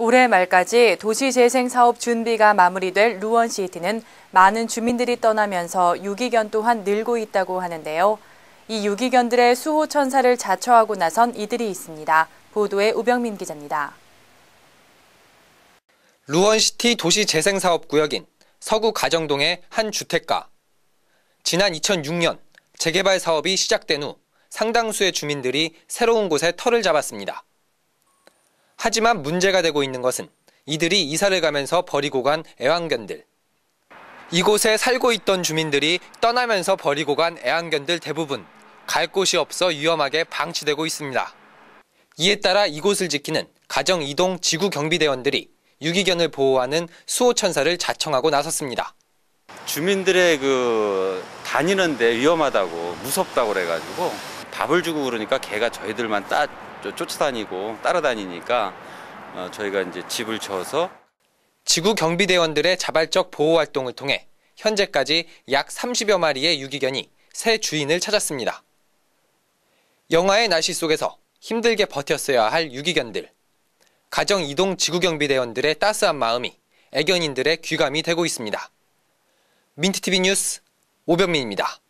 올해 말까지 도시재생사업 준비가 마무리될 루원시티는 많은 주민들이 떠나면서 유기견 또한 늘고 있다고 하는데요. 이 유기견들의 수호천사를 자처하고 나선 이들이 있습니다. 보도에 우병민 기자입니다. 루원시티 도시재생사업구역인 서구 가정동의 한 주택가. 지난 2006년 재개발 사업이 시작된 후 상당수의 주민들이 새로운 곳에 터를 잡았습니다. 하지만 문제가 되고 있는 것은 이들이 이사를 가면서 버리고 간 애완견들. 이곳에 살고 있던 주민들이 떠나면서 버리고 간 애완견들 대부분 갈 곳이 없어 위험하게 방치되고 있습니다. 이에 따라 이곳을 지키는 가정 이동 지구 경비대원들이 유기견을 보호하는 수호천사를 자청하고 나섰습니다. 주민들의 그 다니는데 위험하다고 무섭다고 그래가지고 밥을 주고 그러니까 개가 저희들만 따, 쫓아다니고 따라다니니까 어, 저희가 이제 집을 쳐서 지구 경비대원들의 자발적 보호 활동을 통해 현재까지 약 30여 마리의 유기견이 새 주인을 찾았습니다. 영화의 날씨 속에서 힘들게 버텼어야 할 유기견들. 가정 이동 지구경비대원들의 따스한 마음이 애견인들의 귀감이 되고 있습니다. 민트TV 뉴스 오병민입니다.